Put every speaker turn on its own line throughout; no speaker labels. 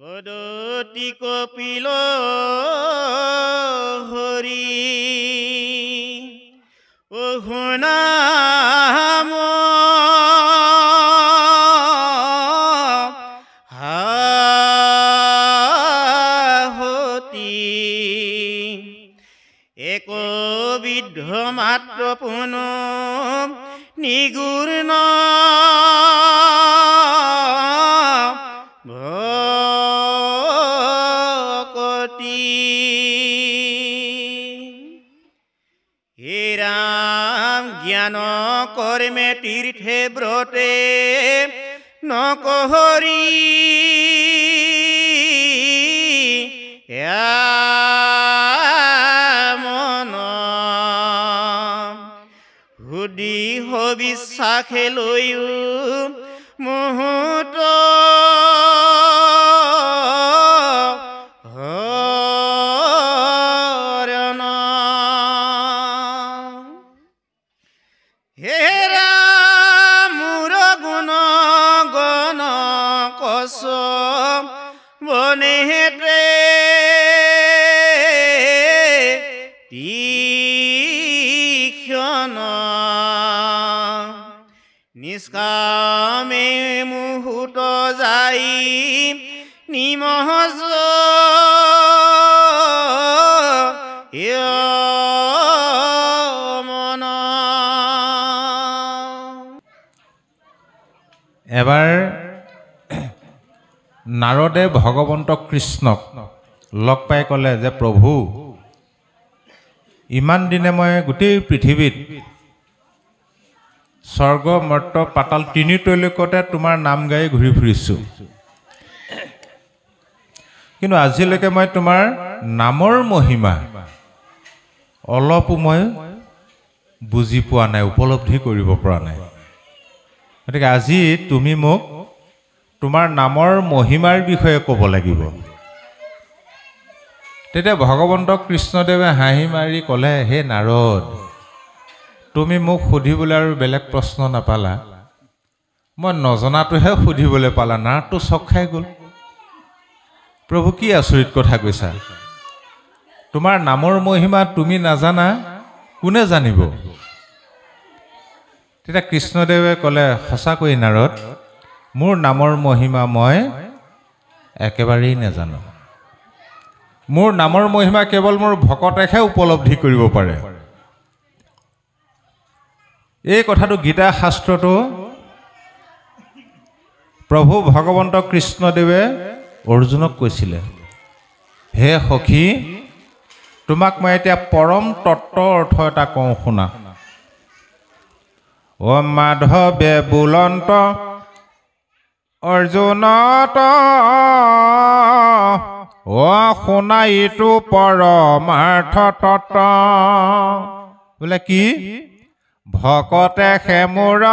বদতি কপিল হরি ও ঘুণাম হতি একবিধ মাত্ৰ পুন নিগুৰ্ণ কর্মে তীর্থে ব্রতে নকহরি মন হুদি হবিশ্বাসে লৈও বনেহেতে তীক্ষণ নিষ্কামে মুহূৰ্ত যাই নিমহজ মন
এবাৰ নাৰদে ভগৱন্ত কৃষ্ণক লগ পাই ক'লে যে প্ৰভু ইমান দিনে মই গোটেই পৃথিৱীত স্বৰ্গ মৰ্ত্য পাতাল তিনি তৈলকতে তোমাৰ নাম গাই ঘূৰি ফুৰিছোঁ কিন্তু আজিলৈকে মই তোমাৰ নামৰ মহিমা অলপো মই বুজি পোৱা নাই উপলব্ধি কৰিব পৰা নাই গতিকে আজি তুমি মোক তোমাৰ নামৰ মহিমাৰ বিষয়ে ক'ব লাগিব তেতিয়া ভগৱন্ত কৃষ্ণদেৱে হাঁহি মাৰি ক'লে হে নাৰদ তুমি মোক সুধিবলৈ আৰু বেলেগ প্ৰশ্ন নাপালা মই নজনাটোহে সুধিবলৈ পালা নাৰদটো চক খাই গ'ল প্ৰভু কি আচৰিত কথা কৈছা তোমাৰ নামৰ মহিমা তুমি নাজানা কোনে জানিব তেতিয়া কৃষ্ণদেৱে ক'লে সঁচাকৈ নাৰদ মোৰ নামৰ মহিমা মই একেবাৰেই নাজানো মোৰ নামৰ মহিমা কেৱল মোৰ ভকতেহে উপলব্ধি কৰিব পাৰে এই কথাটো গীতা শাস্ত্ৰটো প্ৰভু ভগৱন্ত কৃষ্ণদেৱে অৰ্জুনক কৈছিলে হে সখী তোমাক মই এতিয়া পৰম তত্ত্ব অৰ্থ এটা কওঁ শুনা অ মাধৱে বুলন্ত অৰ্জুন তোনাইটো পৰমাৰ্থ তত বোলে কি ভকতে সেমোৰ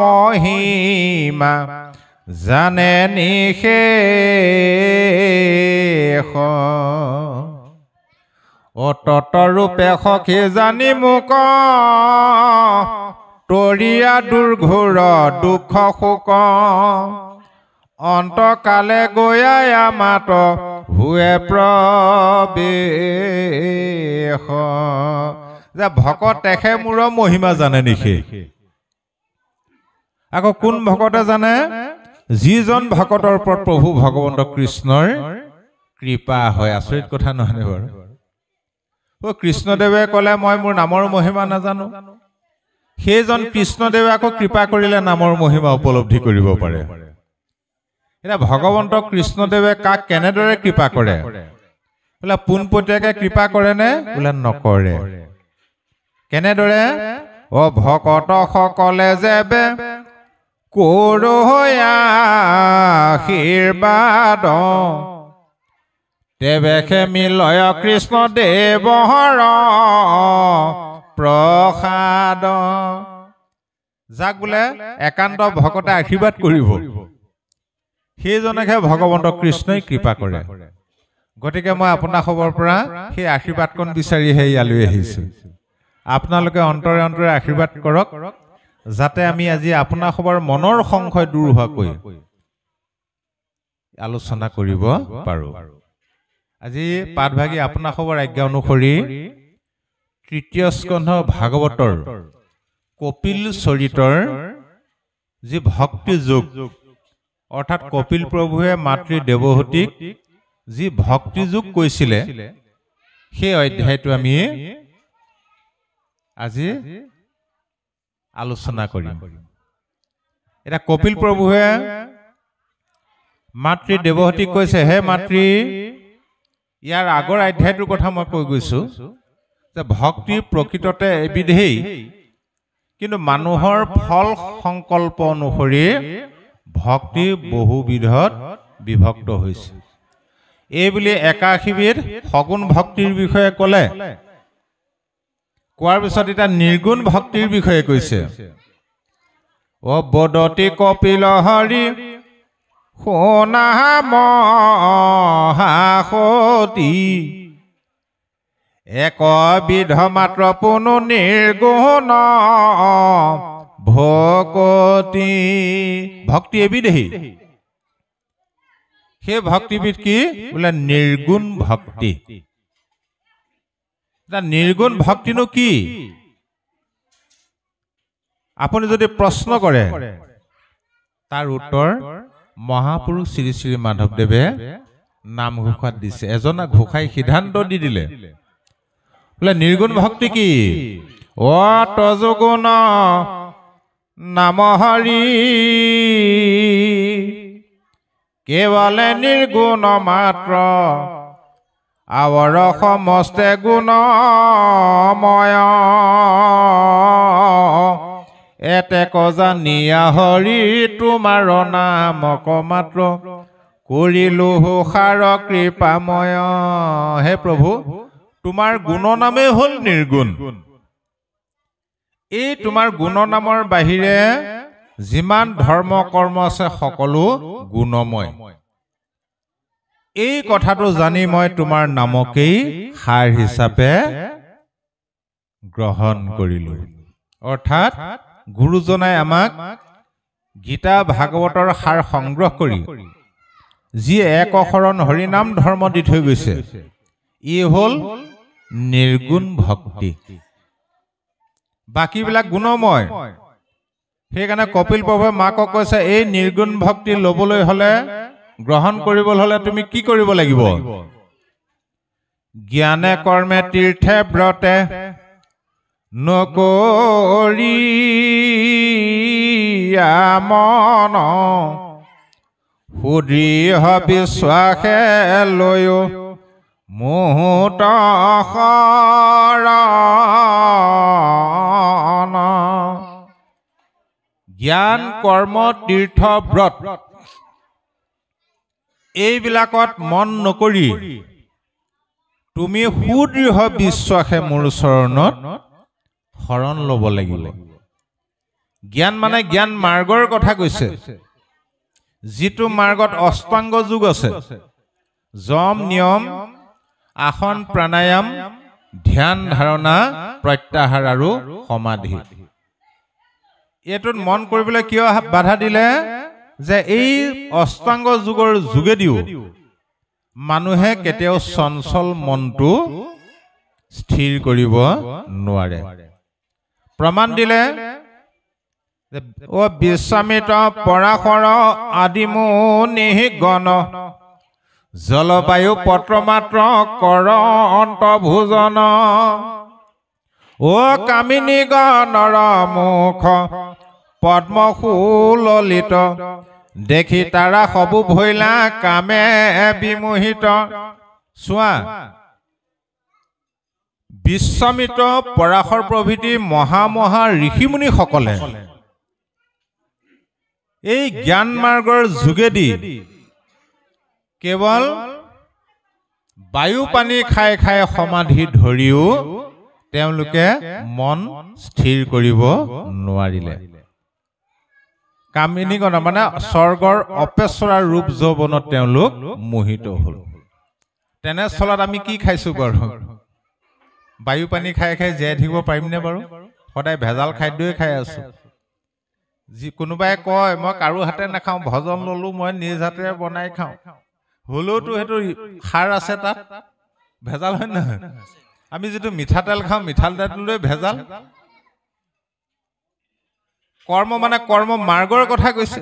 মহিমা জানে নিশে অতত ৰূপে সখী জানি মোক তৰিয়া দুৰ্ঘোৰ দুখ শোক অন্তকালে গৈয়াই আমাত হুৱে প্ৰবেশ যে ভকতেহে মূৰৰ মহিমা জানে নেকি আকৌ কোন ভকতে জানে যিজন ভকতৰ ওপৰত প্ৰভু ভগৱন্ত কৃষ্ণৰ কৃপা হয় আচৰিত কথা নহয়নে বাৰু অ' কৃষ্ণদেৱে ক'লে মই মোৰ নামৰ মহিমা নাজানো সেইজন কৃষ্ণদেৱে আকৌ কৃপা কৰিলে নামৰ মহিমা উপলব্ধি কৰিব পাৰে এতিয়া ভগৱন্ত কৃষ্ণদেৱে কাক কেনেদৰে কৃপা কৰে বোলে পোনপটীয়াকে কৃপা কৰেনে বোলে নকৰে কেনেদৰে অ ভকতসকলে যেবে কৰ্বাদ তেবেশে মিলয় কৃষ্ণদেৱ হৰ প্ৰসাদ যাক বোলে একান্ত ভকতে আশীৰ্বাদ কৰিব সেইজনেহে ভগৱন্ত কৃষ্ণই কৃপা কৰে গতিকে মই আপোনাসবৰ পৰা সেই আশীৰ্বাদকণ বিচাৰিহে ইয়ালৈ আহিছোঁ আপোনালোকে অন্তৰে অন্তৰে আশীৰ্বাদ কৰক যাতে আমি আজি আপোনাৰ খবৰ মনৰ সংশয় দূৰ হোৱাকৈ আলোচনা কৰিব পাৰোঁ আজি পাঠভাগী আপোনাৰ খবৰ আজ্ঞা অনুসৰি তৃতীয় স্কন্ধ ভাগৱতৰ কপিল চৰিতৰ যি ভক্তি ভক্তিযোগ অৰ্থাৎ কপিল প্ৰভুৱে মাতৃ দেৱহতীক যি ভক্তি ভক্তিযোগ কৈছিলে
সেই অধ্যায়টো আমি
আজি আলোচনা কৰিম এতিয়া কপিল প্ৰভুৱে মাতৃ দেৱহতীক কৈছে হে মাতৃ ইয়াৰ আগৰ অধ্যায়টোৰ কথা মই কৈ গৈছো যে ভক্তি প্ৰকৃততে এবিধেই কিন্তু মানুহৰ ফল সংকল্প অনুসৰি ভক্তি বহুবিধত বিভক্ত হৈছে এইবুলি একাশীবিধ সগুণ ভক্তিৰ বিষয়ে ক'লে কোৱাৰ পিছত এতিয়া নিৰ্গুণ ভক্তিৰ বিষয়ে কৈছে অবদতি কপিল হৰি শুনা মহাসতী এক বিধ মাত্ৰ পুনু নিৰ্গুণ ভকতি ভক্তি এবিধেহী সেই ভক্তিবিধ কি বোলে নিৰ্গুণ ভক্তি নিৰ্গুণ ভক্তিনো কি আপুনি যদি প্ৰশ্ন কৰে তাৰ উত্তৰ মহাপুৰুষ শ্ৰী শ্ৰী মাধৱদেৱে নাম ঘোষাত দিছে এজনা ঘোষাই সিদ্ধান্ত দি দিলে বোলে নিৰ্গুণ ভক্তি কি অ তজগুণ নাম হৰি কেৱল নিৰ্গুণ মাত্ৰ আৱৰ সমস্তে গুণ ময়েক কজানি হৰি তোমাৰ নামক মাত্ৰ কৰিলো সাৰ কৃপাময় হে প্ৰভু তোমাৰ গুণ গুণনামেই হ'ল নিৰ্গুণ এই তোমাৰ গুণ নামৰ বাহিৰে যিমান ধৰ্ম কৰ্ম আছে সকলো গুণময় এই কথাটো জানি মই তোমাৰ নামকেই সাৰ হিচাপে গ্ৰহণ কৰিলো অৰ্থাৎ গুৰুজনাই আমাক গীতা ভাগৱতৰ সাৰ সংগ্ৰহ কৰি যি এক অশৰণ হৰিনাম ধৰ্ম দি থৈ গৈছে ই হ'ল নিৰ্গুণ ভক্তি বাকীবিলাক গুণময় সেইকাৰণে কপিল প্ৰভুৱে মাকক কৈছে এই নিৰ্গুণ ভক্তি ল'বলৈ হ'লে গ্ৰহণ কৰিবলৈ হ'লে তুমি কি কৰিব লাগিব জ্ঞানে কৰ্মে তীৰ্থে ব্ৰতে নকৰি মন সুদৃঢ় বিশ্বাসে লৈও মোহত জ্ঞান কৰ্ম তীৰ্থ ব্ৰত এইবিলাকত মন নকৰি তুমি সুদৃঢ় বিশ্বাসে মোৰ চৰণত শৰণ ল'ব লাগিব জ্ঞান মানে জ্ঞান মাৰ্গৰ কথা কৈছে যিটো মাৰ্গত অষ্টাংগ যুগ আছে
যম নিয়ম
আসন প্ৰাণায়াম
ধ্যান ধাৰণা প্ৰত্যাহাৰ আৰু সমাধি
এইটোত মন কৰিবলৈ কিয় বাধা দিলে যে এই অষ্টাংগ যুগৰ যোগেদিও মানুহে কেতিয়াও চঞ্চল মনটো স্থিৰ কৰিব নোৱাৰে প্ৰমাণ দিলে বিশ্বামিত পৰাশৰ আদিমো নিহি গণ জলবায়ু পত্ৰ মাত্ৰ কৰ অন্ত ভোজন ও কামিনী গণৰ মুখ পদ্ম সুললিত দেখি তাৰা সবু ভৈলা কামে বিমোহিত চোৱা বিশ্বমিত পৰাশৰ প্ৰভৃতি মহামহা ঋষিমুনিসকলে এই জ্ঞান মাৰ্গৰ যোগেদি কেৱল বায়ু পানী খাই খাই সমাধি ধৰিও তেওঁলোকে মন স্থিৰ কৰিব নোৱাৰিলে কামিনী গণ মানে স্বৰ্গৰ অপেশ্বৰাৰ ৰূপ যৌৱনত তেওঁলোক মোহিত হ'ল তেনেস্থলত আমি কি খাইছোঁ বাৰু বায়ু পানী খাই খাই জীয়াই থাকিব পাৰিমনে বাৰু সদায় ভেজাল খাদ্যই খাই আছোঁ যি কোনোবাই কয় মই কাৰো হাতে নাখাওঁ ভজন ল'লোঁ মই নিজ হাতেৰে বনাই খাওঁ খাওঁ
হ'লেওতো সেইটো সাৰ আছে তাত ভেজাল হয় নহয় আমি যিটো মিঠাতেল খাওঁ মিঠাতেলটোলৈ ভেজাল
কৰ্ম মানে কৰ্ম মাৰ্গৰ কথা কৈছে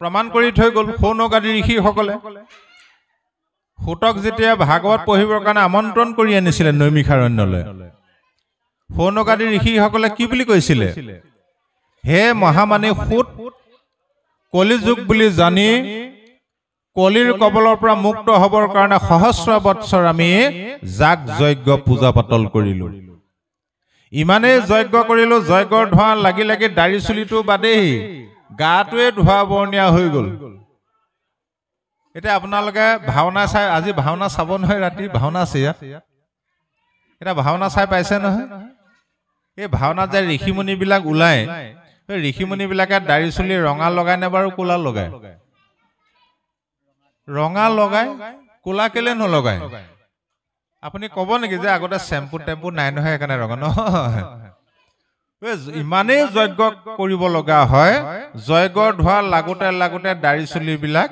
প্ৰমাণ কৰি থৈ গ'ল সৌনগাদী ঋষিসকলে সূতক যেতিয়া ভাগৱত পঢ়িবৰ কাৰণে আমন্ত্ৰণ কৰি আনিছিলে নৈমিষাৰণ্যলৈ সৌনগাদী ঋষিসকলে কি বুলি কৈছিলে হে মহামানী সোঁত কলিযুগ বুলি জানি কলিৰ কবলৰ পৰা মুক্ত হ'বৰ কাৰণে সহস্ৰ বৎসৰ আমি যাগ যজ্ঞ পূজা পাতল কৰিলোঁ ইমানেই যজ্ঞ কৰিলোঁ যজ্ঞৰ ধোঁৱা লাগি লাগি দাড়ি চুলিটো বাদেই গাটোৱে ধোঁৱা বৰণীয়া হৈ গ'ল এতিয়া আপোনালোকে ভাওনা চাই আজি ভাওনা চাব নহয় ৰাতি ভাওনা আছে ইয়াত এতিয়া ভাওনা চাই পাইছে নহয় এই ভাওনাত যে ঋষিমুনিবিলাক ওলায় সেই ঋষিমুনিবিলাকে দাড়ি চুলি ৰঙা লগাই নে বাৰু কোলা লগায় ৰঙা লগাই
ক'লা কেলে নলগায়
আপুনি ক'ব নেকি যে আগতে চেম্পু টেম্পু নাই নহয় সেইকাৰণে ৰঙা নহয় ইমানেই যজ্ঞ কৰিব লগা হয় যজ্ঞ ধোৱা লাগোতে লাগোতে দাড়ি চুলিবিলাক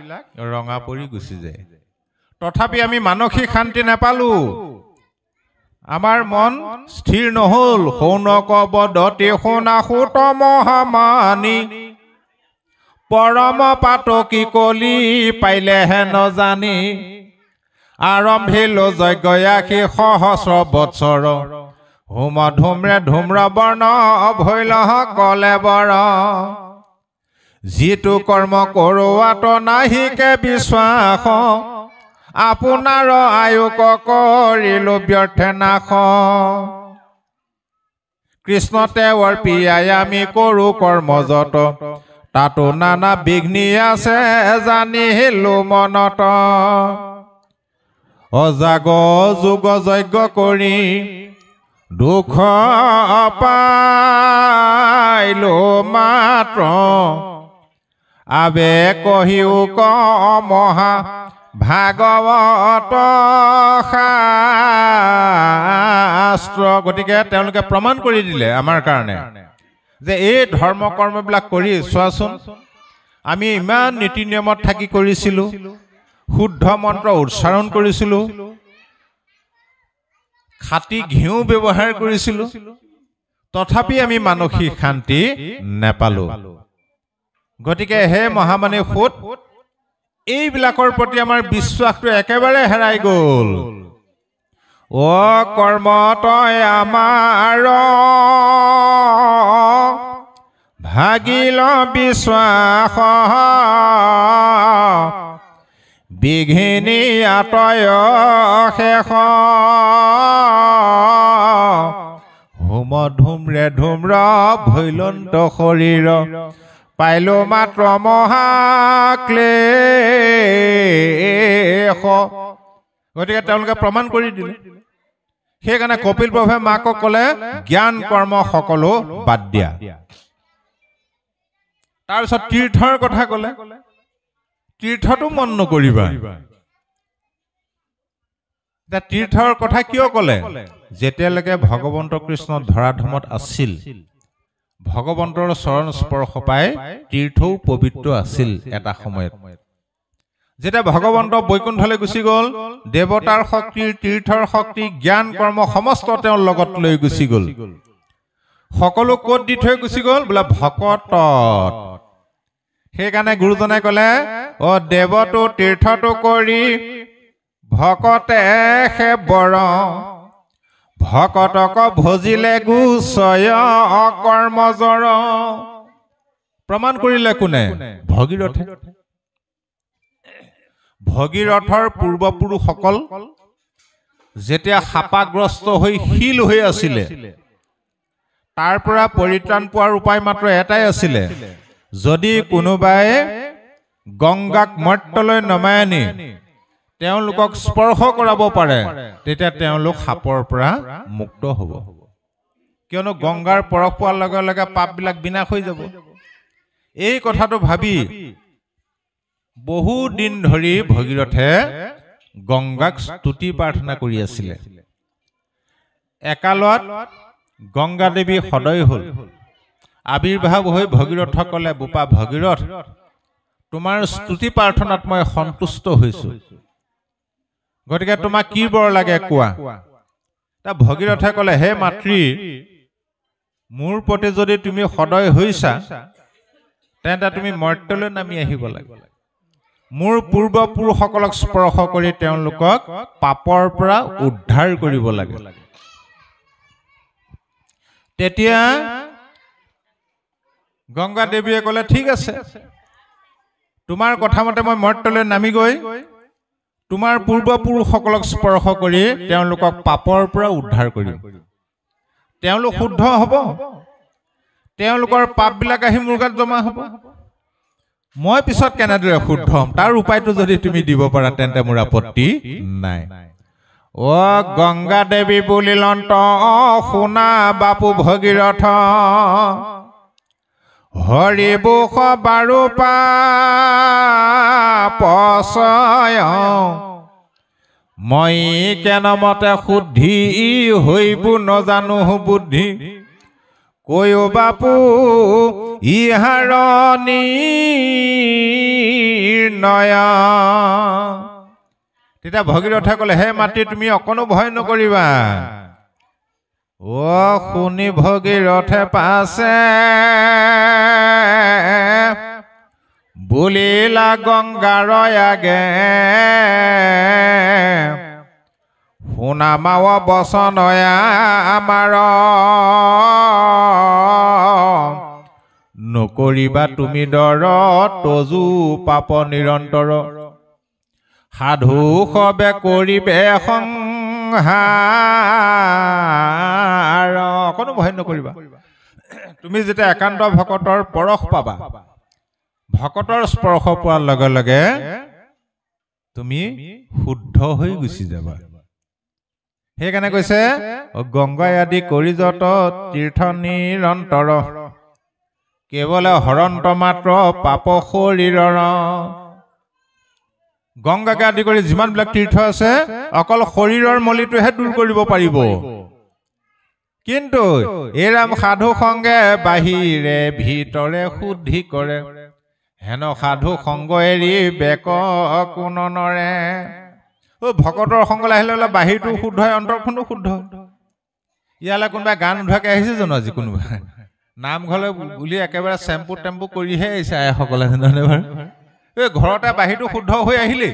ৰঙা পৰি গুচি যায় তথাপি আমি মানসিক শান্তি নাপালো আমাৰ মন স্থিৰ নহ'ল সৌন কব দতে শুনা সুত মহামানী পৰম পাত কি কলি পাইলেহে নজানি আৰম্ভিলো যজ্ঞ যজ্ঞয়াসী সহস্ৰ বছৰ হোম ধুম্ৰে ধুম্ৰ বৰ্ণ ভৈল কলে বৰ যিটো কৰ্ম কৰোৱাটো নাহিকে বিশ্বাস আপোনাৰ আয়ুস কৰিলো ব্যৰ্থ নাশ কৃষ্ণ তেওঁৰ পিয়াই আমি কৰো কৰ্ম যত তাতো নানা বিঘ্নি আছে জানিলো মনত অজাগ যুগ যজ্ঞ কৰি দুখ পাইলো মাত্ৰ আবে কহিও ক মহা ভাগৱত গতিকে তেওঁলোকে প্ৰমাণ কৰি দিলে আমাৰ কাৰণে যে এই ধৰ্ম কৰ্মবিলাক কৰি চোৱাচোন আমি ইমান নীতি নিয়মত থাকি কৰিছিলোঁ শুদ্ধ মন্ত্ৰ উচ্চাৰণ কৰিছিলোঁ খাটি ঘিউ ব্যৱহাৰ কৰিছিলোঁ তথাপি আমি মানসিক শান্তি নেপালোঁ গতিকে হে মহামানী সোঁত এইবিলাকৰ প্ৰতি আমাৰ বিশ্বাসটো একেবাৰে হেৰাই গ'ল অ কৰ্ম তই আমাৰ ভাগিল বিশ্বাস বিঘিনী আতয় শেষ হোম ধুম্ৰে ধুম্ৰ ভৈলন্ত শৰীৰ পাইলো মাত্ৰ মহাকলে গতিকে তেওঁলোকে প্ৰমাণ কৰি দিলে সেইকাৰণে কপিল প্ৰভুৱে মাকক ক'লে জ্ঞান কৰ্ম সকলো বাদ দিয়া তাৰপিছত তীৰ্থৰ কথা ক'লে তীৰ্থটো মন নকৰিবা এতিয়া তীৰ্থৰ কথা কিয় ক'লে যেতিয়ালৈকে ভগৱন্ত কৃষ্ণ ধৰাধমত আছিল ভগৱন্তৰ চৰণ স্পৰ্শ পাই তীৰ্থও পবিত্ৰ আছিল এটা সময়ত যেতিয়া ভগৱন্ত বৈকুণ্ঠলৈ গুচি গ'ল দেৱতাৰ শক্তি তীৰ্থৰ শক্তি জ্ঞান কৰ্ম সমস্ত তেওঁ লগত লৈ গুচি গ'ল সকলো ক'ত দি থৈ গুচি গ'ল বোলে ভকতত সেইকাৰণে গুৰুজনাই ক'লে অ দেৱটো তীৰ্থটো কৰি ভকতে হে বৰ ভকতক ভজিলে গুচয় জৰ প্ৰমাণ কৰিলে কোনে ভগীৰথে ভগীৰথৰ পূৰ্বপুৰুষসকল যেতিয়া সাপাগ্ৰস্ত হৈ শিল হৈ আছিলে তাৰ পৰা পৰিত্ৰাণ পোৱাৰ উপায় মাত্ৰ এটাই আছিলে যদি কোনোবাই গংগাক মৰ্তলৈ নমাই আনি তেওঁলোকক স্পৰ্শ কৰাব পাৰে তেতিয়া তেওঁলোক সাপৰ পৰা মুক্ত হ'ব কিয়নো গংগাৰ পৰশ পোৱাৰ লগে লগে পাপবিলাক বিনাশ হৈ যাব এই কথাটো ভাবি বহুদিন ধৰি ভগীৰথে গংগাক স্তুতি প্ৰাৰ্থনা কৰি আছিলে একালত গংগা দেৱী সদয় হ'ল আবিৰ্ভাৱ হৈ ক'লে বোপা ভগীৰথ তোমাৰ স্তুতি প্ৰাৰ্থনাত মই সন্তুষ্ট হৈছো গতিকে তোমাক কি বৰ লাগে কোৱা তাৰ ভগীৰথে ক'লে হে মাতৃ মোৰ প্ৰতি যদি তুমি সদয় হৈছা তেন্তে তুমি মৰ্ত্যলৈ নামি আহিব লাগিব মোৰ পূৰ্বপুৰুষসকলক স্পৰ্শ কৰি তেওঁলোকক পাপৰ পৰা উদ্ধাৰ কৰিব লাগে তেতিয়া গংগা দেৱীয়ে ক'লে ঠিক আছে তোমাৰ কথামতে মই মৰ্তলৈ নামি গৈ তোমাৰ পূৰ্বপুৰুষসকলক স্পৰ্শ কৰি তেওঁলোকক পাপৰ পৰা উদ্ধাৰ কৰিম তেওঁলোক শুদ্ধ হ'ব তেওঁলোকৰ পাপবিলাক আহি মোৰ গাত জমা হ'ব মই পিছত কেনেদৰে শুদ্ধ হ'ম তাৰ উপায়টো যদি তুমি দিব পাৰা তেন্তে মোৰ আপত্তি নাই অ গংগা দেৱী বুলি বুলিলন্ত শুনা বাপু ভগীৰথ হৰিবোষ বাৰু পচয় মই কেনমতে শুদ্ধি হৈবো নজানো বুদ্ধি কৈ অ বাপু ইহাৰণী তেতিয়া ভগীৰথে ক'লে হে মাতৃ তুমি অকণো ভয় নকৰিবা অ শুনি ভগীৰথে পাছে বুলিলা গংগাৰয়াগে শুনামাও বচনয়া আমাৰ নকৰিবা তুমি দৰত তজু পাপ নিৰন্তৰ সাধু সবে কৰিবে সংহাৰ অকণো ভয় নকৰিবা তুমি যেতিয়া একান্ত ভকতৰ পৰশ পাবা ভকতৰ স্পৰ্শ পোৱাৰ লগে লগে তুমি শুদ্ধ হৈ গুচি যাবা সেইকাৰণে কৈছে গংগাই আদি কৰি যত তীৰ্থ নিৰন্তৰ কেৱল হৰন্ত মাত্ৰ পাপ শৰীৰৰ গংগাকে আদি কৰি যিমানবিলাক তীৰ্থ আছে অকল শৰীৰৰ মলিটোহে দূৰ কৰিব পাৰিব কিন্তু এই ৰাম সাধু সংগে বাহিৰে ভিতৰে শুদ্ধি কৰে হেন সাধু সংগ এৰি বেক কোনৰে অ ভকতৰ সংগলৈ আহিলে হ'লে বাহিৰটো শুদ্ধ হয় অন্তৰখনো শুদ্ধ ইয়ালৈ কোনোবাই গান নোধোৱাকৈ আহিছে জানো আজি কোনোবাই নামঘৰলৈ বুলি একেবাৰে চেম্পু টেম্পু কৰিহে আহিছে আইসকলে জানে এই ঘৰতে বাহিৰটো শুদ্ধ হৈ আহিলেই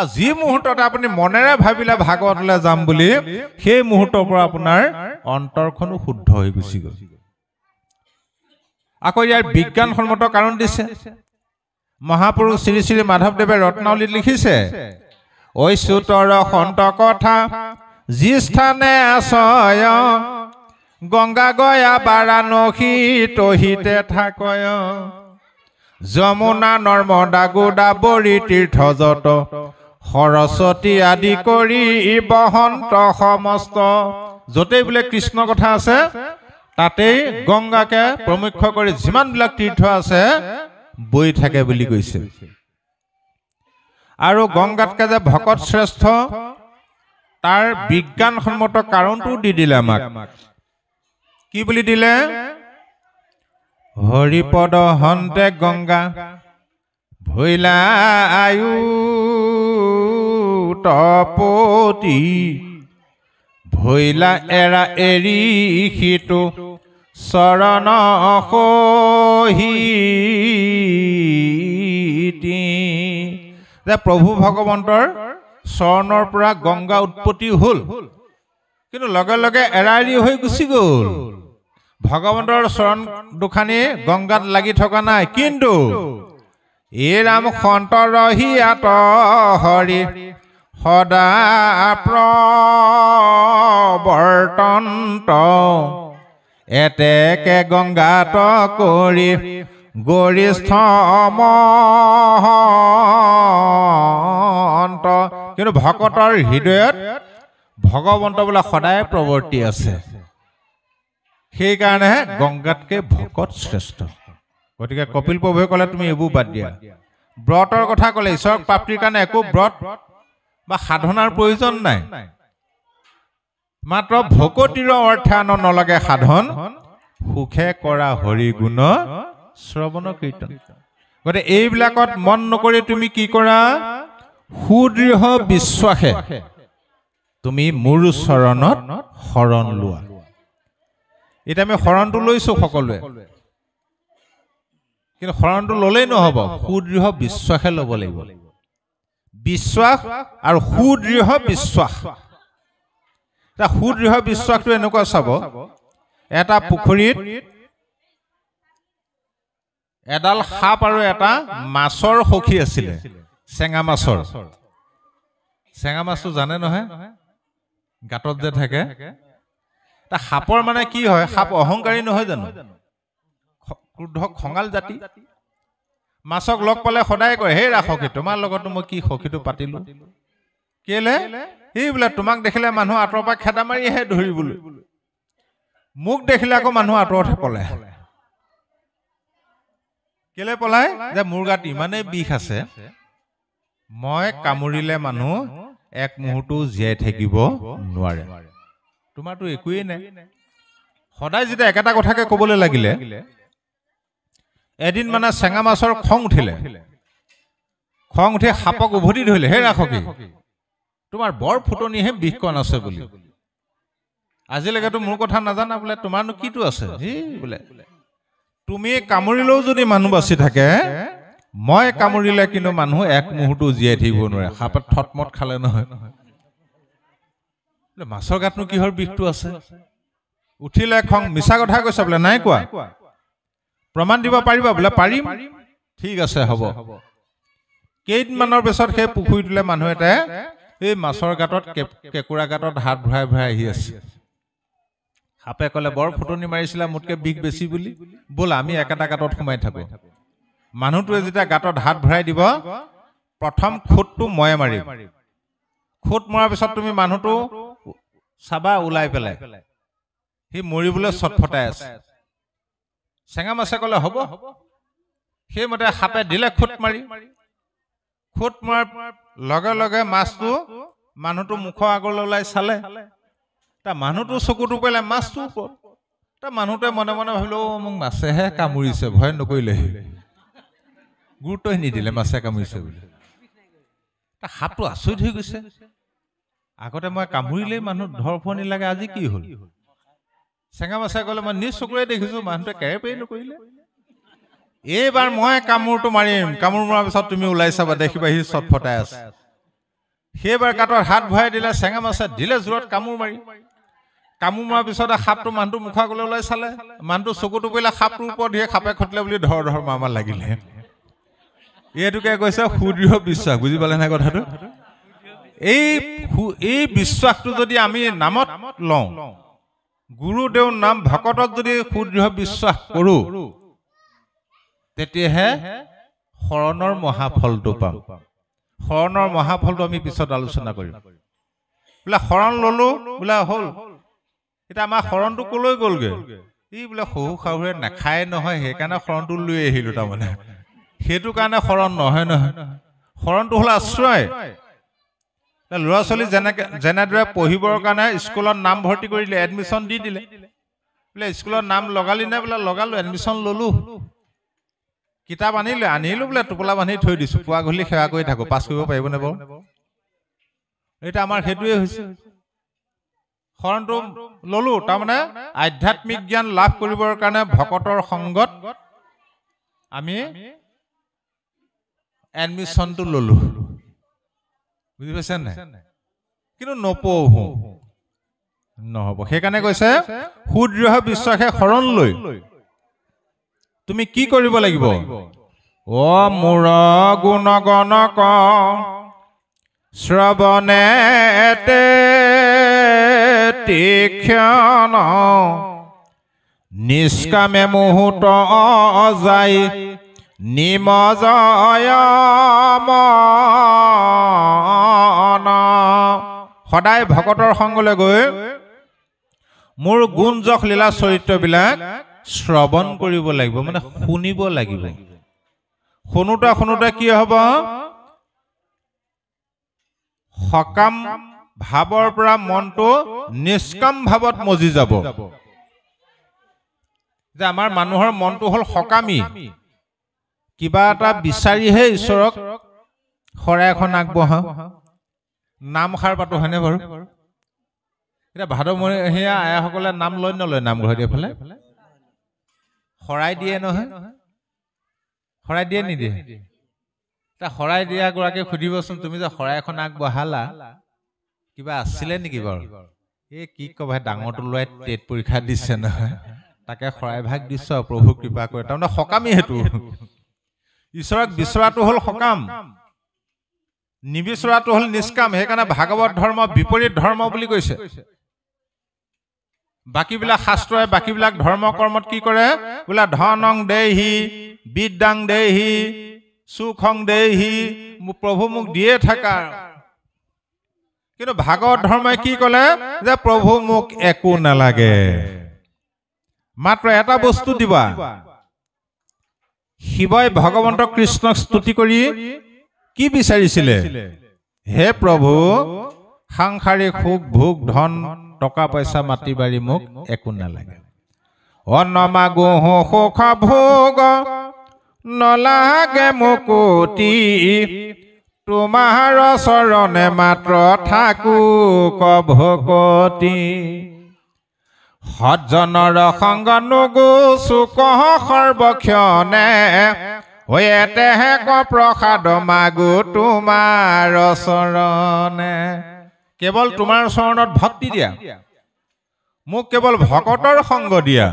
আৰু যি মুহূৰ্ততে আপুনি মনেৰে ভাবিলে ভাগৱতলৈ যাম বুলি সেই মুহূৰ্তৰ পৰা আপোনাৰ অন্তৰখনো শুদ্ধ হৈ গুচি গ'ল আকৌ ইয়াৰ বিজ্ঞানসন্মত কাৰণ দিছে মহাপুৰুষ শ্ৰী শ্ৰী মাধৱদেৱে ৰত্নাৱলীত লিখিছে ঐচ্যুতৰ সন্ত কথা যি স্থানে আছয় গংগা গয়া বাৰাণসী তহিতে যমুনা নৰ্মদা গোদা বৰী তীৰ্থ যত সৰস্বতী আদি কৰি বহন্ত সমস্ত য'তেই বোলে কৃষ্ণ কথা আছে তাতেই গংগাকে প্ৰমুখ্য কৰি যিমানবিলাক তীৰ্থ আছে বৈ থাকে বুলি কৈছে আৰু গংগাতকে যে ভকত শ্ৰেষ্ঠ তাৰ বিজ্ঞানসন্মত কাৰণটো দি দিলে আমাক কি বুলি দিলে হৰিপদ হন্তে গংগা ভৈলা আয়ু তপতি ভৈলা এৰা এৰি সিটো চৰণ সহিতি যে প্ৰভু ভগৱন্তৰ চৰণৰ পৰা গংগা উৎপত্তি হ'ল কিন্তু লগে লগে এৰা এৰি হৈ গুচি গ'ল ভগৱন্তৰ চৰণ দুখানি গংগাত লাগি থকা নাই কিন্তু এই ৰাম সন্ত ৰহি আত হৰি সদা প্ৰৱৰ্তন্ত এতেকে গংগাত কৰি গৰিষ্ঠ অন্ত কিন্তু ভকতৰ হৃদয়ত ভগৱন্ত বোলে সদায় প্ৰৱৰ্তি আছে সেইকাৰণেহে গংগাতকে ভকত শ্ৰেষ্ঠ গতিকে কপিল প্ৰভুৱে ক'লে তুমি এইবোৰ বাদ দিয়া ব্ৰতৰ কথা ক'লে ঈশ্বৰক প্ৰাপ্তিৰ কাৰণে একো ব্ৰত বা সাধনাৰ প্ৰয়োজন নাই মাত্ৰ ভকতিৰ অৰ্থায়ন নলগে সাধন সুখে কৰা হৰি গুণ শ্ৰৱণ কীৰ্তন গতিকে এইবিলাকত মন নকৰি তুমি কি কৰা সুদৃঢ় বিশ্বাসে তুমি মোৰ চৰণত শৰণ লোৱা এতিয়া আমি শৰণটো লৈছোঁ সকলোৱে কিন্তু শৰণটো ল'লেই নহ'ব সুদৃঢ় বিশ্বাসে ল'ব লাগিব বিশ্বাস আৰু সুদৃঢ় বিশ্বাস এটা সুদৃঢ় বিশ্বাসটো এনেকুৱা চাব এটা পুখুৰীত এডাল সাপ আৰু এটা মাছৰ সখী আছিলে চেঙা মাছৰ চেঙা মাছটো জানে নহয় গাঁতত যে থাকে এটা সাপৰ মানে কি হয় সাপ অহংকাৰী নহয় জানো ক্ৰুদ্ধ খঙাল জাতি মাছক লগ পালে সদায় কয় হেই সখী তোমাৰ লগতো মই কি সখীটো পাতিলো কেলে সি বোলে তোমাক দেখিলে মানুহ আঁতৰৰ পৰা খেদা মাৰি আহে ধৰিবলৈ মোক দেখিলে আকৌ মানুহ আঁতৰতহে পলে কেলে পলাই যে মোৰ গাত ইমানেই বিষ আছে মই কামুৰিলে মানুহ এক মুহূৰ্তো জীয়াই থাকিব নোৱাৰে তোমাৰতো একোৱেই নাই সদায় যেতিয়া একেটা কথাকে ক'বলৈ লাগিলে এদিন মানে চেঙা মাছৰ খং উঠিলে খং উঠি সাপক উভতি ধৰিলে হে ৰাখকি তোমাৰ বৰ ফুটনিহে বিষকণ আছে বুলি আজিলৈকেতো মোৰ কথা নাজানা বোলে তোমাৰনো কিটো আছে বোলে তুমি কামুৰিলেও যদি মানুহ বাচি থাকে মই কামুৰিলে কিন্তু মানুহ এক মুহূৰ্তো জীয়াই থাকিব নোৱাৰে সাপত থতমত খালে নহয় নহয় মাছৰ গাঁতনো কিহৰ বিষটো আছে উঠিলে খং মিছা কথা কৈছে বোলে নাই কোৱা প্ৰমাণ দিব পাৰিবা বোলে পাৰিম ঠিক আছে হ'ব কেইদিনমানৰ পিছত সেই পুখুৰীটোলৈ মানুহ এটাই এই মাছৰ গাঁতত কেঁকুৰা গাঁতত হাত ভৰাই ভৰাই আহি আছে সাপে ক'লে বৰ ফুটনি মাৰিছিলা মোতকৈ বিষ বেছি বুলি ব'লা আমি একেটা গাঁতত সোমাই থাকোঁ মানুহটোৱে যেতিয়া গাঁতত হাত ভৰাই দিব প্ৰথম খোটটো ময়ে মাৰিম খোট মৰাৰ পিছত তুমি মানুহটো চাবা ওলাই পেলাই সি মৰিবলৈ চটফটাই আছে চেঙা মাছে ক'লে হ'ব সেইমতে সাপে দিলে খুট মাৰি খুট মৰাৰ লগে লগে মাছটো মানুহটো মুখৰ আগলৈ ওলাই চালে তাৰ মানুহটো চকুটো পেলাই মাছটো তাৰ মানুহটোৱে মনে মনে ভাবিলে অ' মোক মাছেহে কামুৰিছে ভয় নকৰিলে গুৰুত্বই নিদিলে মাছে কামুৰিছে বুলি সাপটো আচৰিত হৈ গৈছে আগতে মই কামুৰিলেই মানুহ ধৰ ধৰফনি লাগে আজি কি হ'ল চেঙা মাছে গ'লে মই নিজ চকুৰে দেখিছো মানুহটোৱে কেৰেপেৰি নকৰিলে এইবাৰ মই কামোৰটো মাৰিম কামোৰ মৰাৰ পিছত তুমি ওলাই চাবা দেখিবা সি ফটাই আছে সেইবাৰ কাটৰ হাত ভৰাই দিলে চেঙা মাছে দিলে জোৰত কামোৰ মাৰি কামোৰ মৰাৰ পিছতে সাপটো মানুহটো মুখৰ আগলৈ ওলাই চালে মানুহটো চকুটো পৰিলে সাপটোৰ ওপৰত দিয়ে সাপে খটিলে বুলি ধৰ ধৰ মাৰ লাগিলে এইটোকে কৈছে সুদৃঢ় বিশ্বাস বুজি পালে নাই কথাটো এই এই বিশ্বাসটো যদি আমি নামত লওঁ গুৰুদেউৰ নাম ভকতক যদি সুদৃঢ় বিশ্বাস কৰোঁ তেতিয়াহে শৰণৰ মহাফলটো পাম শৰণৰ মহাফলটো আমি পিছত আলোচনা কৰিম বোলে শৰণ ললো বোলে হ'ল এতিয়া আমাৰ শৰণটো ক'লৈ গ'লগৈ ই বোলে শহু শাহুৰে নাখায় নহয় সেইকাৰণে শৰণটো লৈ আহিলো তাৰমানে সেইটো কাৰণে শৰণ নহয় নহয় শৰণটো হ'ল আশ্ৰয় ল'ৰা ছোৱালী যেনেকৈ যেনেদৰে পঢ়িবৰ কাৰণে স্কুলত নাম ভৰ্তি কৰিলে এডমিশ্যন দি দিলে বোলে স্কুলত নাম লগালি নে বোলে লগালোঁ এডমিশ্যন ল'লোঁ কিতাপ আনিলে আনিলোঁ বোলে টোপোলা বান্ধি থৈ দিছোঁ পুৱা গধূলি সেৱা কৰি থাকোঁ পাছ কৰিব পাৰিবনে বাৰু এতিয়া আমাৰ সেইটোৱে হৈছে শৰণটো ল'লোঁ তাৰমানে আধ্যাত্মিক জ্ঞান লাভ কৰিবৰ কাৰণে ভকতৰ সংগত আমি এডমিশ্যনটো ল'লোঁ বুজি পাইছেনে নাই কিন্তু নপঢ়ো নহ'ব সেইকাৰণে কৈছে সুদৃঢ় বিশ্বাসে শৰণ লৈ তুমি কি কৰিব লাগিব অ মূৰ গুণগণ ক শ্ৰৱণে তীক্ষণ নিষ্কামে মুহূৰ্ত অজাই নিমজয় সদায় ভকতৰ সংগলৈ গৈ মোৰ গুণযশ লীলা চৰিত্ৰবিলাক শ্ৰৱণ কৰিব লাগিব মানে শুনিব লাগিব শুনোতে শুনোতে কি হ'ব সকাম ভাৱৰ পৰা মনটো নিষ্কাম ভাৱত মজি যাব যে আমাৰ মানুহৰ মনটো হ'ল সকামী কিবা এটা বিচাৰিহে ঈশ্বৰক শৰাই এখন আগবঢ়াওঁ সাৰ পাতো হয়নে বাৰু এতিয়া ভাদমহীয়া আইসকলে নাম লয় নলয় নামঘৰ দিয়ে ফালে শৰাই দিয়ে নহয় শৰাই দিয়ে নিদিয়ে এতিয়া শৰাই দিয়া গৰাকীয়ে সুধিবচোন তুমি যে শৰাই এখন আগবঢ়ালা কিবা আছিলে নেকি বাৰু এই কি ক'বা ডাঙৰটো লোৱাই টেট পৰীক্ষা দিছে নহয় তাকে শৰাই ভাগ দিছ প্ৰভু কৃপা কৰে তাৰমানে সকামী সেইটো ঈশ্বৰক বিচৰাটো হ'ল সকাম নিবিচৰাটো হ'ল নিষ্কাম সেইকাৰণে ভাগৱত ধৰ্ম বিপৰীত ধৰ্ম বুলি কৈছে বাকীবিলাক শাস্ত্ৰই বাকীবিলাক ধৰ্ম কৰ্মত কি কৰে বোলে ধনং দেহি বিদ্যাং দেহি সুখং দেহি প্ৰভু মোক দিয়ে থাকা কিন্তু ভাগৱত ধৰ্মই কি ক'লে যে প্ৰভু মোক একো নালাগে মাত্ৰ এটা বস্তু দিবা শিৱই ভগৱন্ত কৃষ্ণক স্তুতি কৰি কি বিচাৰিছিলে হে প্ৰভু সাংসাৰিক সুখ ভোগ ধন টকা পইচা মাটি বাৰী মোক একো নালাগে অন্ন মাগো নলাগে মুকুতি তোমাৰ চৰণে মাত্ৰ থাকো ভকতি সজ্জনৰ সংগ নুগু চুক সৰ্বক্ষণে হয়ে তেহে ক প্ৰসাদ মাগু তোমাৰ চৰণে কেৱল তোমাৰ চৰণত ভক্তি দিয়া মোক কেৱল ভকতৰ সংগ দিয়া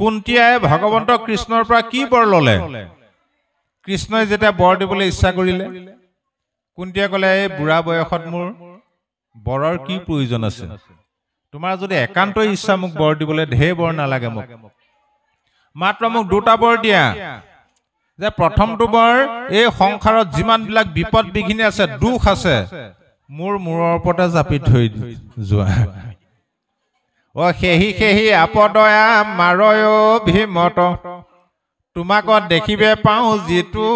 কুন্তিয়াই ভগৱন্ত কৃষ্ণৰ পৰা কি বৰ ল'লে কৃষ্ণই যেতিয়া বৰ দিবলৈ ইচ্ছা কৰিলে কুন্তিয়াই ক'লে এই বুঢ়া বয়সত মোৰ বৰৰ কি প্ৰয়োজন আছে তোমাৰ যদি একান্ত ইচ্ছা মোক বৰ দিবলৈ ঢেৰ বৰ নালাগে মোক মাত্ৰ মোক দুটা বৰ দিয়া যে প্ৰথমটো বৰ এই সংসাৰত যিমানবিলাক বিপদ বিঘিনি আছে দুখ আছে মোৰ মূৰৰ ওপৰতে জাপি থৈ যোৱা অ সেহি সেহি আপদয়া মাৰয় ভীমত তোমাকত দেখিবে পাওঁ যিটো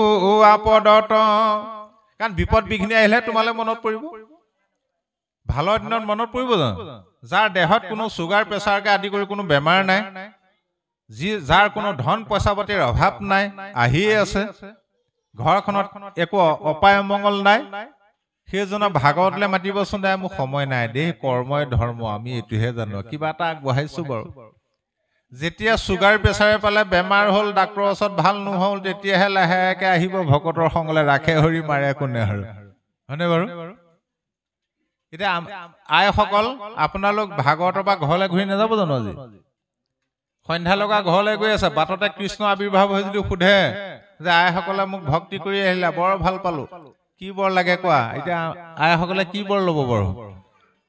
আপদত কাৰণ বিপদ বিঘিনি আহিলে তোমালৈ মনত পৰিব ভালৰ দিনত মনত পৰিব জানো যাৰ দেহত কোনো চুগাৰ প্ৰেছাৰকে আদি কৰি কোনো বেমাৰ নাই যি যাৰ কোনো ধন পইচা পাতিৰ অভাৱ নাই আহিয়ে আছে ঘৰখনত একো অপায় অমংগল নাই সেইজনক ভাগৱতলৈ মাতিবচোন দাই মোৰ সময় নাই দেহ কৰ্মই ধৰ্ম আমি এইটোহে জানো কিবা এটা আগবঢ়াইছো বাৰু যেতিয়া চুগাৰ প্ৰেছাৰে পালে বেমাৰ হ'ল ডাক্তৰৰ ওচৰত ভাল নহ'ল তেতিয়াহে লাহেকে আহিব ভকতৰ সংগলে ৰাখে হৰি মাৰে কোনে হৰি হয়নে বাৰু এতিয়া আইসকল আপোনালোক ভাগৱতৰ পৰা ঘৰলৈ ঘূৰি নাযাব জানো আজি সন্ধ্যা লগা ঘৰলৈ গৈ আছে বাটতে কৃষ্ণ আৱিৰ্ভাৱ হৈ যদি সোধে যে আইসকলে মোক ভক্তি কৰি আহিলে বৰ ভাল পালো কি বৰ লাগে কোৱা এতিয়া আইসকলে কি বৰ ল'ব বাৰু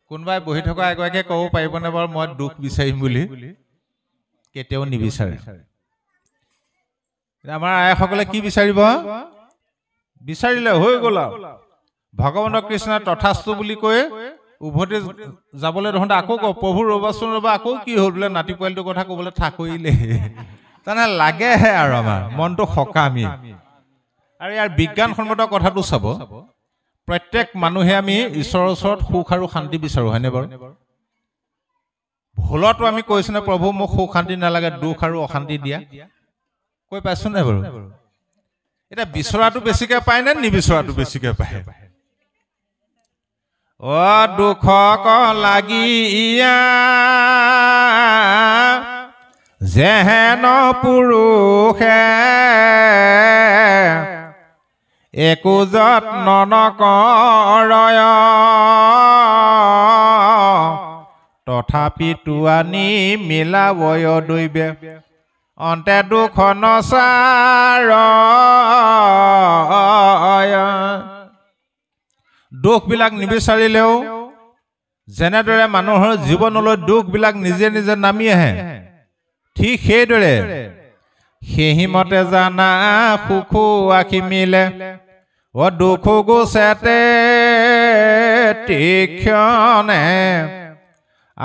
কোনোবাই বহি থকা এগৰাকীয়ে ক'ব পাৰিবনে বাৰু মই দুখ বিচাৰিম বুলি কেতিয়াও নিবিচাৰে আমাৰ আইসকলে কি বিচাৰিব বিচাৰিলে হৈ গ'ল আৰু ভগৱন্ত কৃষ্ণ তথাস্তু বুলি কৈ উভতি যাবলৈ ধৰোঁতে আকৌ ক প্ৰভু ৰ'বাচোন ৰ'বা আকৌ কি হ'ল বোলে নাতি পোৱালিটোৰ কথা ক'বলৈ থাকৰিলে তাৰমানে লাগেহে আৰু আমাৰ মনটো সকামি আৰু ইয়াৰ বিজ্ঞানসন্মত কথাটো চাব প্ৰত্যেক মানুহে আমি ঈশ্বৰৰ ওচৰত সুখ আৰু শান্তি বিচাৰোঁ হয়নে বাৰু ভুলতো আমি কৈছোঁ নে প্ৰভু মোক সুখ শান্তি নালাগে দুখ আৰু অশান্তি দিয়া কৈ পাইছোঁ নে বাৰু এতিয়া বিচৰাটো বেছিকৈ পায় নে নিবিচৰাটো বেছিকৈ পায় দুখক লাগি জেহেন পুৰুষে একো যত্ন নকৰয় তথাপি তোৱানি মিলাবয় দৈবে অন্তে দুখন চাৰ দুখবিলাক নিবিচাৰিলেও যেনেদৰে মানুহৰ জীৱনলৈ দুখবিলাক নিজে নিজে নামি আহে ঠিক সেইদৰে সেইমতে জানা সুখো আখি মিলে অ দুখো গোচেতে তীক্ষণে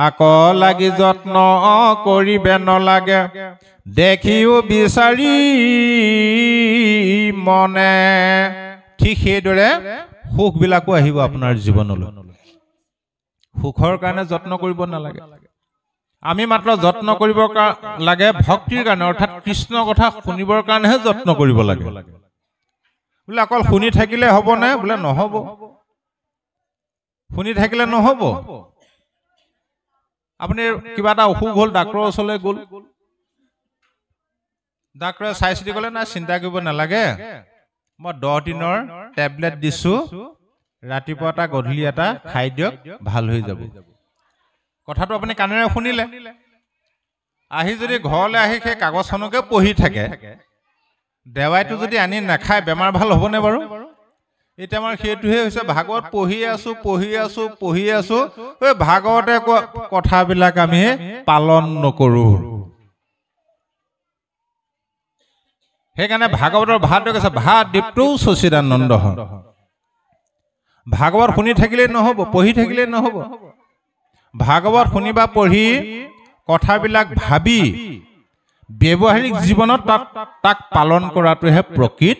আকৌ লাগি যত্ন কৰিবে নালাগে দেখিও বিচাৰি মনে ঠিক সেইদৰে সুখবিলাকো আহিব আপোনাৰ জীৱনলৈ সুখৰ কাৰণে যত্ন কৰিব নালাগে আমি মাত্ৰ যত্ন কৰিব লাগে ভক্তিৰ কাৰণে অৰ্থাৎ কৃষ্ণৰ কথা শুনিবৰ কাৰণেহে যত্ন কৰিব লাগে বোলে অকল শুনি থাকিলে হব নে বোলে নহ'ব শুনি থাকিলে নহ'ব আপুনি কিবা এটা অসুখ হ'ল ডাক্তৰৰ ওচৰলৈ গ'ল ডাক্তৰে চাই চিতি ক'লে নাই চিন্তা কৰিব নালাগে মই দহ দিনৰ টেবলেট দিছোঁ ৰাতিপুৱা এটা গধূলি এটা খাই দিয়ক ভাল হৈ যাব কথাটো আপুনি কাণেৰে শুনিলে আহি যদি ঘৰলৈ আহি সেই কাগজখনকে পঢ়ি থাকে দেৱাইটো যদি আনি নাখায় বেমাৰ ভাল হ'বনে বাৰু এতিয়া আমাৰ সেইটোহে হৈছে ভাগৱত পঢ়ি আছোঁ পঢ়ি আছোঁ পঢ়ি আছোঁ সেই ভাগৱতে কথাবিলাক আমি পালন নকৰোঁ সেইকাৰণে ভাগৱতৰ ভাতটো কৈছে ভাত দীপটোও সচিদানন্দ ভাগৱত শুনি থাকিলেই নহ'ব পঢ়ি থাকিলেই নহ'ব ভাগৱত শুনি বা পঢ়ি কথাবিলাক ভাবি ব্যৱহাৰিক জীৱনত তাত তাক পালন কৰাটোহে প্ৰকৃত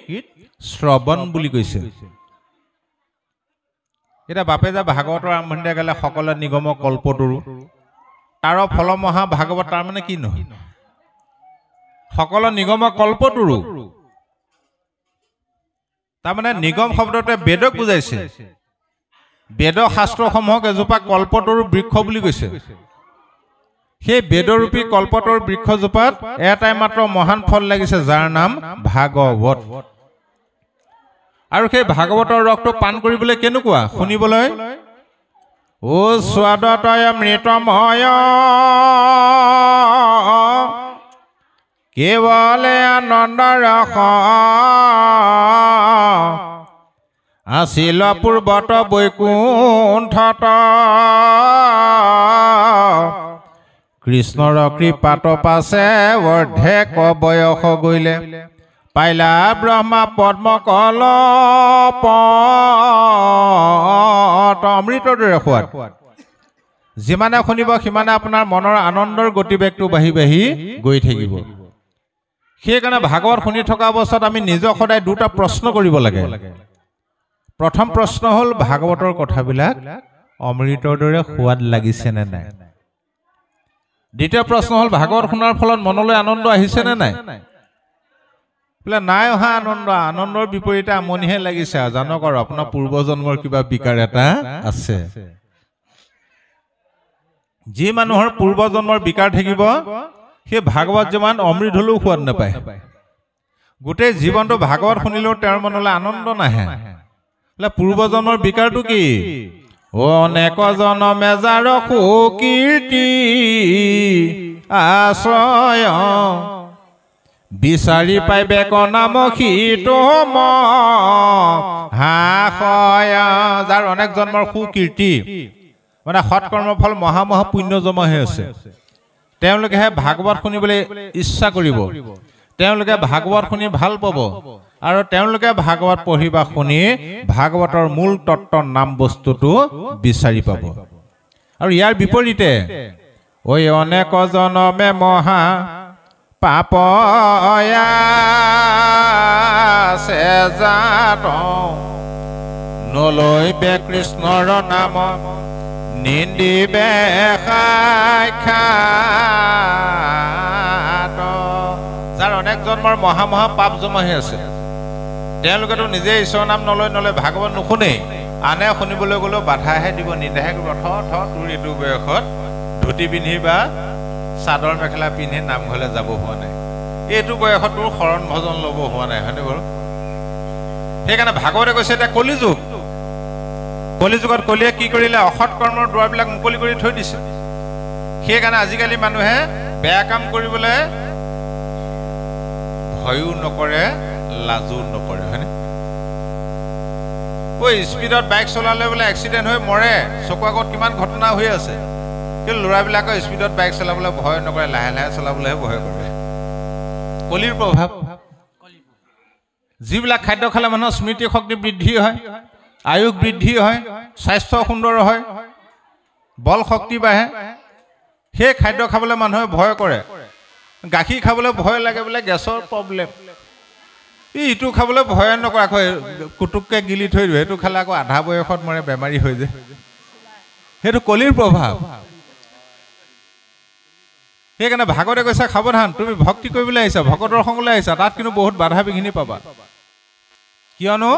শ্ৰৱণ বুলি কৈছে এতিয়া বাপে যে ভাগৱতৰ আৰম্ভণিতে গ'লে সকলোৱে নিগমৰ কল্পটোৰো তাৰ ফলমহা ভাগৱত তাৰমানে কি নহয় সকলো নিগম কল্পতৰু তাৰমানে নিগম শব্দতে বেদক বুজাইছে বেদ শাস্ত্ৰসমূহক এজোপা কল্পতৰু বৃক্ষ বুলি কৈছে সেই বেদৰূপী কল্পতৰু বৃক্ষজোপাত এটাই মাত্ৰ মহান ফল লাগিছে যাৰ নাম ভাগৱত আৰু সেই ভাগৱতৰ ৰসটো পান কৰিবলৈ কেনেকুৱা শুনিবলৈ ও স্বাদত মৃতময় কেৱলে আনন্দ ৰস আছিল পূৰ্বত বৈকুণ্ঠত কৃষ্ণৰ কৃপাত পাছে অৰ্ধেক বয়স গৈলে পাইলা ব্ৰহ্মা পদ্ম কল অমৃতৰ দৰে সোৱাদ যিমানে শুনিব সিমানে আপোনাৰ মনৰ আনন্দৰ গতিবেগটো বাঢ়ি বাঢ়ি গৈ থাকিব সেইকাৰণে ভাগৱত শুনি থকা অৱস্থাত আমি নিজক সদায় দুটা প্ৰশ্ন কৰিব লাগে প্ৰথম প্ৰশ্ন হ'ল ভাগৱতৰ কথাবিলাক অমৃতৰ দৰে সোৱাদ লাগিছেনে নাই দ্বিতীয় প্ৰশ্ন হ'ল ভাগৱত শুনাৰ ফলত মনলৈ আনন্দ আহিছে নে নাই বোলে নাই অহা আনন্দ আনন্দৰ বিপৰীতে আমনিহে লাগিছে আৰু জানক আৰু আপোনাৰ পূৰ্বজন্মৰ কিবা বিকাৰ এটা আছে যি মানুহৰ পূৰ্বজন্মৰ বিকাৰ থাকিব সেই ভাগৱত যিমান অমৃত হ'লেও সোৱাদ নাপায় গোটেই জীৱনটো ভাগৱত শুনিলেও তেওঁৰ মনলৈ আনন্দ নাহে বোলে পূৰ্বজন্মৰ বিকাৰটো কি অনেক জনমে আশ্ৰয় বিচাৰি পাই বেক নাম সিটো মাশয় যাৰ অনেক জন্মৰ সুকীৰ্তি মানে সৎকৰ্মৰ ফল মহামহা পুণ্য জমা হৈ আছে তেওঁলোকেহে ভাগৱত শুনিবলৈ ইচ্ছা কৰিব তেওঁলোকে ভাগৱত শুনি ভাল পাব আৰু তেওঁলোকে ভাগৱত পঢ়ি বা শুনি ভাগৱতৰ মূল তত্ত নাম বস্তুটো বিচাৰি পাব আৰু ইয়াৰ বিপৰীতে ঐ অনেক জনমে মহা পাপ নলৈ বে কৃষ্ণৰ নাম নিন্দি বেষাই খাত যাৰ অনেক জন্মৰ মহামহা পাপ জমা হৈ আছে তেওঁলোকেতো নিজে ঈশ্বৰৰ নাম নলৈ নলৈ ভাগৱত নুশুনেই আনে শুনিবলৈ গ'লেও বাধাহে দিব নিদেহে ৰথ ৰথ তোৰ এইটো বয়সত ধুতি পিন্ধি বা চাদৰ মেখেলা পিন্ধি নামঘৰলৈ যাব হোৱা নাই এইটো বয়সত তোৰ শৰণ ভজন ল'ব হোৱা নাই হয়নে বাৰু সেইকাৰণে ভাগৱতে কৈছে এতিয়া কলিযুগ কলিযুগত কলিয়ে কি কৰিলে অসৎ কৰ্মৰ দুৱাৰবিলাক মুকলি কৰি থৈ দিছে সেইকাৰণে আজিকালি মানুহে বেয়া কাম কৰিবলৈ ভয়ো নকৰে লাজো নকৰে হয়নে ঐ স্পীডত বাইক চলালে বোলে এক্সিডেণ্ট হৈ মৰে চকু আগত কিমান ঘটনা হৈ আছে কিন্তু ল'ৰাবিলাকৰ স্পীডত বাইক চলাবলৈ ভয় নকৰে লাহে লাহে চলাবলৈহে ভয় কৰে কলিৰ প্ৰভাৱ যিবিলাক খাদ্য খালে মানুহৰ স্মৃতি শক্তি বৃদ্ধি হয় আয়ুস বৃদ্ধি হয় স্বাস্থ্য সুন্দৰ হয় বল শক্তি বাঢ়ে সেই খাদ্য খাবলৈ মানুহে ভয় কৰে গাখীৰ খাবলৈ ভয় লাগে বোলে গেছৰ প্ৰব্লেম এই ইটো খাবলৈ ভয়ে নকৰাক হয় কুটুককৈ গিলি থৈ দিওঁ সেইটো খালে আকৌ আধা বয়সত মানে বেমাৰী হৈ যায় সেইটো কলিৰ প্ৰভাৱ সেইকাৰণে ভাগতে কৈছা সাৱধান তুমি ভক্তি কৰিবলৈ আহিছা ভকতৰ সংগলৈ আহিছা তাত কিন্তু বহুত বাধা বিঘিনি পাবা কিয়নো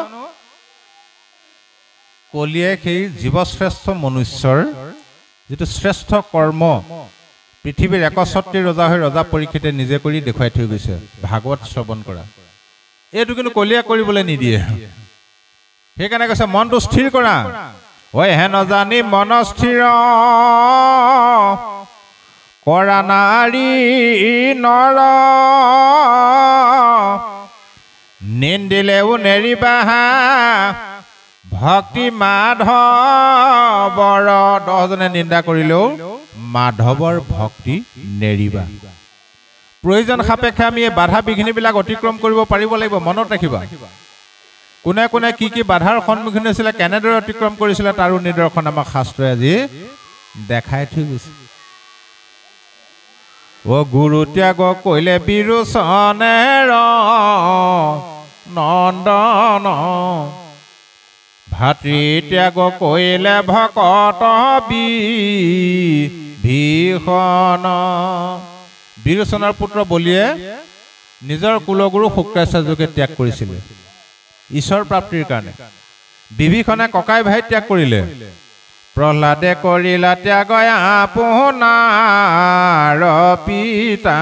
কলিয়ে সেই জীৱশ্ৰেষ্ঠ মনুষ্যৰ যিটো শ্ৰেষ্ঠ কৰ্ম পৃথিৱীৰ একচত্ৰী ৰজা হৈ ৰজা পৰীক্ষিতে নিজে কৰি দেখুৱাই থৈ গৈছে ভাগৱত শ্ৰৱণ কৰা এইটো কিন্তু কলীয়া কৰিবলৈ নিদিয়ে সেইকাৰণে কৈছে মনটো স্থিৰ কৰা অই হে নজানি মন স্থিৰ কৰা নাৰী নৰ নিন্দিলেও নেৰিবাহা ভক্তি মাধৱৰ দহজনে নিন্দা কৰিলেও মাধৱৰ ভক্তি নেৰিবা প্ৰয়োজন সাপেক্ষে আমি এই বাধা বিঘিনিবিলাক অতিক্ৰম কৰিব পাৰিব লাগিব মনত ৰাখিবা কোনে কোনে কি কি বাধাৰ সন্মুখীন হৈছিলে কেনেদৰে অতিক্ৰম কৰিছিলে তাৰো নিদৰ্শন আমাক শাস্ত্ৰই আজি দেখাই থৈ গৈছে অ গুৰু ত্যাগ কৰিলে বিৰোচনে ৰ নন্দন হাতী ত্যাগ কৰিলে ভকত বিষণ বীৰচনাৰ পুত্ৰ বলিয়ে নিজৰ কুলগুৰু শুক্ৰাচাৰ যোগে ত্যাগ কৰিছিলে ঈশ্বৰ প্ৰাপ্তিৰ কাৰণে বিভীষণে ককাই ভাই ত্যাগ কৰিলে প্ৰহ্লাদে কৰিলা ত্যাগ আপোনাৰ পিতা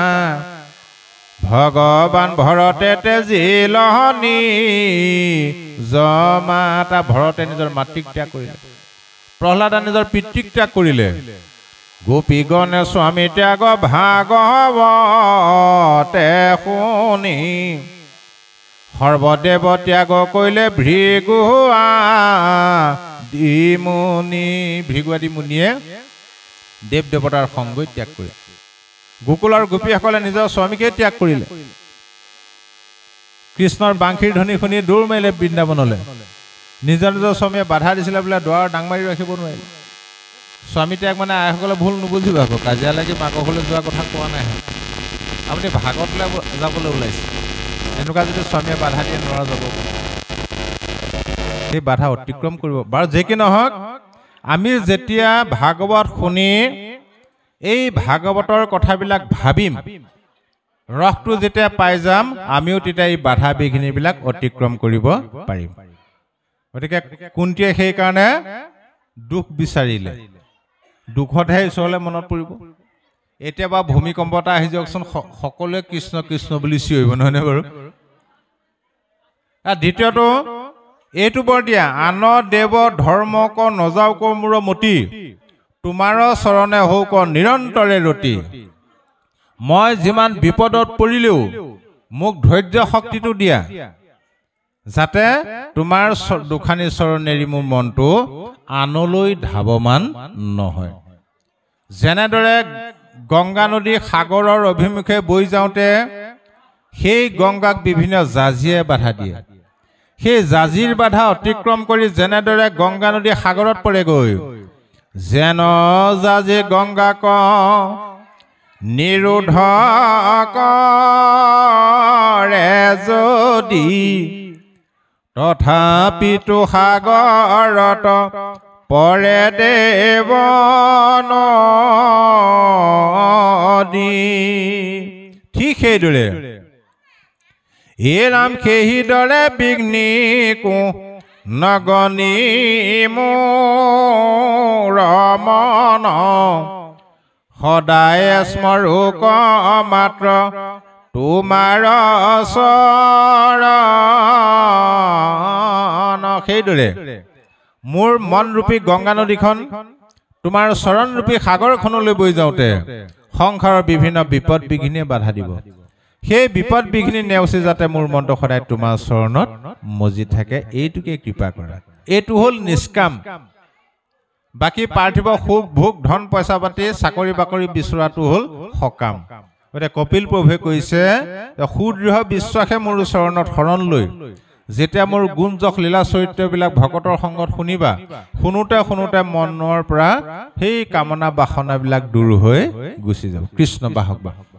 ভগৱান ভৰতে তেজী লহনি জমাতা ভৰতে নিজৰ মাতৃক ত্যাগ কৰিলে প্ৰহ্লাদা নিজৰ পিতৃক ত্যাগ কৰিলে গোপী গণে স্বামী ত্যাগ ভাগৱতে শুনি সৰ্বদেৱ ত্যাগ কৰিলে ভৃগুৱা দিমুনি ভৃগুৱা দিমুনিয়ে দেৱ দেৱতাৰ সংগ ত্যাগ কৰিলে গোকুল আৰু গোপীসকলে নিজৰ স্বামীকেই ত্যাগ কৰিলে কৃষ্ণৰ বাংশীৰ ধ্বনি শুনি দৌৰ মাৰিলে বৃন্দাবনলৈ নিজৰ নিজৰ স্বামীয়ে বাধা দিছিলে বোলে দুৱাৰ ডাং মাৰি ৰাখিব নোৱাৰিলে স্বামী ত্যাগ মানে আইসকলে ভুল নুবুজিব আকৌ কাজিয়ালৈকে মাকসলৈ যোৱা কথা কোৱা নাই আপুনি ভাগতলৈ যাবলৈ ওলাইছে এনেকুৱা যদি স্বামীয়ে বাধা দিয়ে নোৱাৰা যাব সেই বাধা অতিক্ৰম কৰিব বাৰু যে কি নহওক আমি যেতিয়া ভাগৱত শুনি এই ভাগৱতৰ কথাবিলাক ভাবিম ৰসটো যেতিয়া পাই যাম আমিও তেতিয়া এই বাধা বিঘিনিবিলাক অতিক্ৰম কৰিব পাৰিম গতিকে কুন্তীয়ে সেইকাৰণে দুখ বিচাৰিলে দুখতহে ঈশ্বৰলৈ মনত পৰিব এতিয়া বাৰু ভূমিকম্প এটা আহি যাওকচোন সকলোৱে কৃষ্ণ কৃষ্ণ বুলি চিঞৰিব নহয়নে বাৰু দ্বিতীয়টো এইটো বৰ দিয়া আন দেৱ ধৰ্ম ধৰ্মক নযাওক মূৰ মতি তোমাৰ চৰণে হওক নিৰন্তৰে ৰতি মই যিমান বিপদত পৰিলেও মোক ধৈৰ্য শক্তিটো দিয়া যাতে তোমাৰ দোষানী চৰণেৰি মোৰ মনটো আনলৈ ধাৱমান নহয় যেনেদৰে গংগা নদী সাগৰৰ অভিমুখে বৈ যাওঁতে সেই গংগাক বিভিন্ন জাজিয়ে বাধা দিয়ে সেই জাজিৰ বাধা অতিক্ৰম কৰি যেনেদৰে গংগা নদী সাগৰত পৰেগৈ যেন যাজে গংগা ক নিৰোধ কৰে যদি তথাপিতো সাগৰত পৰে দেৱ নদি ঠিক সেইদৰে এই নাম সেইদৰে বিঘ্নিকো নগণী মন সদায় স্মৰোক মাত্ৰ তোমাৰ চৰণ সেইদৰে মোৰ মন ৰূপী গংগা নদীখন তোমাৰ চৰণৰূপী সাগৰখনলৈ বৈ যাওঁতে সংসাৰৰ বিভিন্ন বিপদ বিঘিনিয়ে বাধা দিব সেই বিপদ বিঘিনি নেওচি যাতে মোৰ মনটো সদায় তোমাৰ চৰণত মজি থাকে এইটোকে কৃপা কৰা এইটো হ'ল নিষ্কাম বাকী পাৰ্থিব সুখ ভোগ ধন পইচা পাতি চাকৰি বাকৰি বিচৰাটো হ'ল সকাম গতিকে কপিল প্ৰভুৱে কৈছে সুদৃঢ় বিশ্বাসে মোৰ চৰণত শৰণ লৈ যেতিয়া মোৰ গুঞ্জক লীলা চৰিত্ৰবিলাক ভকতৰ সংগত শুনিবা শুনোতে শুনোতে মনৰ পৰা সেই কামনা বাসনাবিলাক দূৰ হৈ গুচি যাব কৃষ্ণ বাহক বাহক